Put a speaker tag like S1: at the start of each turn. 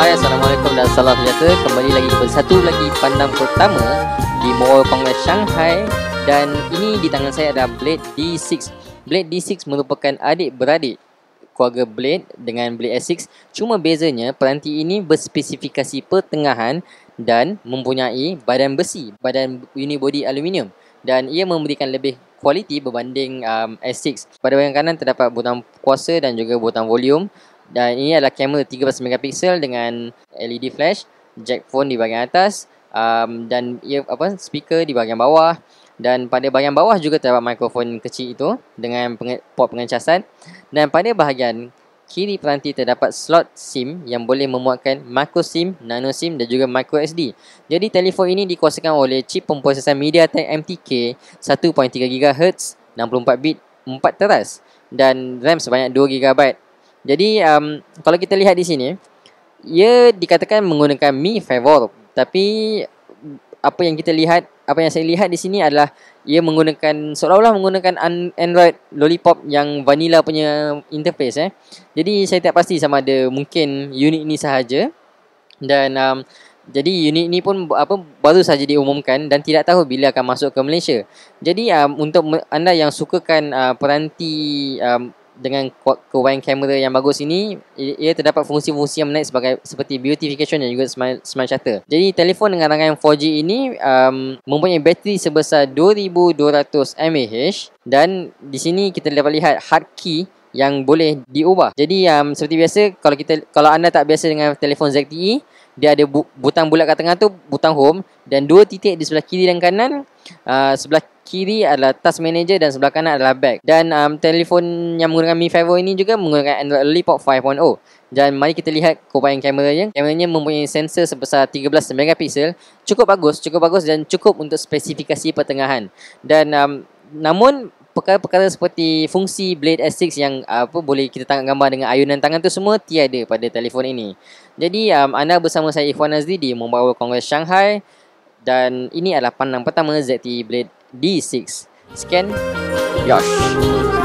S1: Hai Assalamualaikum dan salam sejahtera Kembali lagi ke satu lagi pandang pertama Di Mall Congress Shanghai Dan ini di tangan saya ada Blade D6 Blade D6 merupakan adik-beradik keluarga Blade dengan Blade S6 Cuma bezanya peranti ini berspesifikasi pertengahan Dan mempunyai badan besi, badan unibody aluminium Dan ia memberikan lebih kualiti berbanding um, S6 Pada bahagian kanan terdapat butang kuasa dan juga butang volume dan ini adalah kamera 13 megapiksel dengan LED flash, jack phone di bahagian atas um, dan ia apa speaker di bahagian bawah dan pada bahagian bawah juga terdapat mikrofon kecil itu dengan penge- port pengecasan dan pada bahagian kiri peranti terdapat slot SIM yang boleh memuatkan micro SIM, nano SIM dan juga micro SD. Jadi telefon ini dikuasakan oleh chip pemprosesan MediaTek MTK 1.3 GHz 64 bit 4 teras dan RAM sebanyak 2 GB jadi um, kalau kita lihat di sini, ia dikatakan menggunakan mi favor. Tapi apa yang kita lihat, apa yang saya lihat di sini adalah ia menggunakan seolah-olah menggunakan Android Lollipop yang vanilla punya interface. Eh. Jadi saya tak pasti sama ada mungkin unit ini sahaja dan um, jadi unit ini pun apa baru sahaja diumumkan dan tidak tahu bila akan masuk ke Malaysia. Jadi um, untuk anda yang sukakan uh, peranti um, dengan kewangan kamera yang bagus ini ia terdapat fungsi-fungsi yang menarik sebagai seperti beautification dan juga smart smart shutter. Jadi telefon dengan rangkaian 4G ini um, mempunyai bateri sebesar 2200 mAh dan di sini kita dapat lihat hard key yang boleh diubah. Jadi um, seperti biasa kalau kita kalau anda tak biasa dengan telefon ZTE dia ada butang bulat kat tengah tu butang home dan dua titik di sebelah kiri dan kanan uh, sebelah kiri adalah task manager dan sebelah kanan adalah bag dan um, telefon yang menggunakan Mi 5 ini juga menggunakan Android Lollipop 5.0 dan mari kita lihat kamera yang. kameranya mempunyai sensor sebesar 13 megapixel cukup bagus cukup bagus dan cukup untuk spesifikasi pertengahan dan um, namun perkara-perkara seperti fungsi Blade S6 yang apa boleh kita tangkap gambar dengan ayunan tangan tu semua tiada pada telefon ini. Jadi um, anda bersama saya Ifwan Azdi di Mobile Congress Shanghai. Dan ini adalah pandang pertama ZTE Blade D6 Scan Yosh